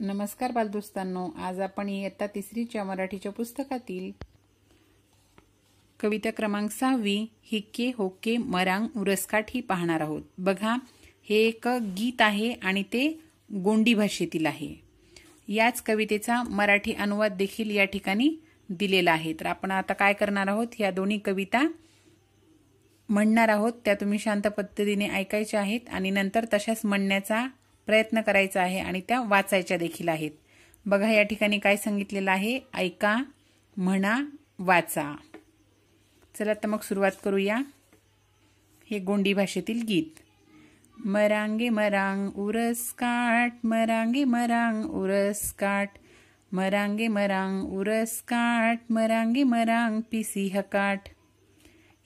नमस्कार बालदोस्तांनो आज आपण इयत्ता तिसरीच्या मराठीच्या पुस्तकातील कविता क्रमांक सहावी हिक्के होके मरांग उरसकाठी पाहणार आहोत बघा हे एक गीत आहे आणि ते गोंडी भाषेतील आहे याच कवितेचा मराठी अनुवाद देखील या ठिकाणी दिलेला आहे तर आपण आता काय करणार आहोत या दोन्ही कविता म्हणणार आहोत त्या तुम्ही शांत पद्धतीने ऐकायच्या आहेत आणि नंतर तशाच म्हणण्याचा प्रयत्न करायचा आहे आणि त्या वाचायच्या देखील आहेत बघा या ठिकाणी काय सांगितलेलं आहे ऐका म्हणा वाचा चला तर मग सुरुवात करूया हे गोंडी भाषेतील गीत मरांगे मरांग उरस काट मरांगे मरांग उरस काट मरांगे मरांग उरस काट मरांगे मरांग पिसी हकाट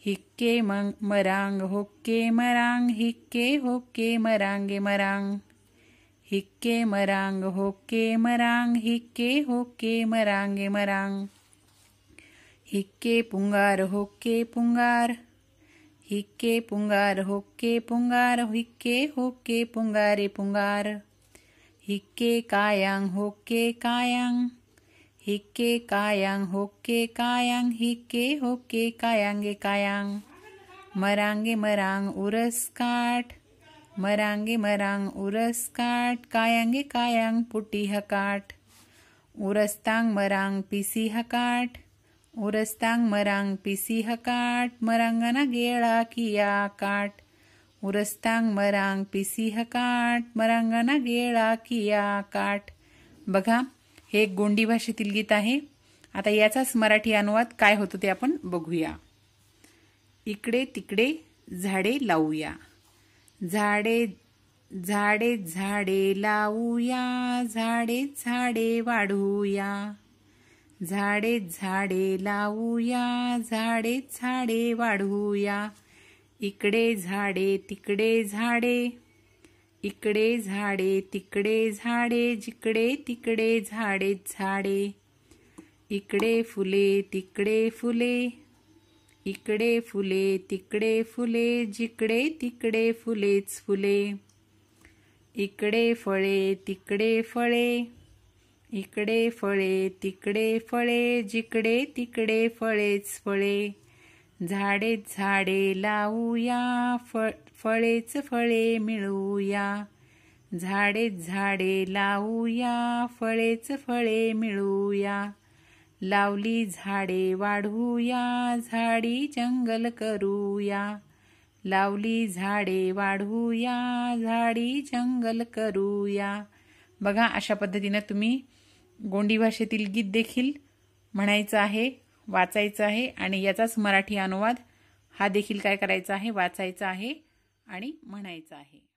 हिक्के मंग मरांग होक्के मरांग हिक्के होक्के मरांगे मरांग हिक्के मरांग होके मरांग हिक्के होके मरांगे मरांग हिक्के पुंगार होके पुंगार हिक्के पुंगार होके पुंगार हिक्के होके पुंगारे पुंगार हिक्के कायांग होके कायांग हिक्के कायांग होके कायांग हिक्के होके कायांगे कायांग मरांगे मरांग उरस काठ मरांगे मरांग उरस काट कायांगे कायांग पुटी हकाट उरस्तांग मरांग पिसी हकाट उरस्तांग मरांग पिसी हकाट मरांगना गेळा किया काट उरस्तांग मरांग पिसी हकाट मरांगना गेळा किया काट बघा हे एक गोंडी भाषेतील गीत आहे आता याचाच मराठी अनुवाद काय होतो ते आपण बघूया इकडे तिकडे झाडे लावूया झाडे झाडे झाडे लावूया झाडे झाडे वाढूया झाडे झाडे लावूया झाडे झाडे वाढूया इकडे झाडे तिकडे झाडे इकडे झाडे तिकडे झाडे जिकडे तिकडे झाडे झाडे इकडे फुले तिकडे फुले इकडे फुले तिकडे फुले जिकडे तिकडे फुलेच फुले इकडे फळे तिकडे फळे इकडे फळे तिकडे फळे जिकडे तिकडे फळेच फळे झाडेच झाडे लावूया फळेच फळे मिळवूया झाडेच झाडे लावूया फळेच फळे मिळवूया लावली झाडे वाढवूया झाडी जंगल करूया लावली झाडे वाढवूया झाडी जंगल करूया बघा अशा पद्धतीनं तुम्ही गोंडी भाषेतील गीत देखील म्हणायचं आहे वाचायचं आहे आणि याचाच मराठी अनुवाद हा देखील काय करायचा आहे वाचायचा आहे आणि म्हणायचा आहे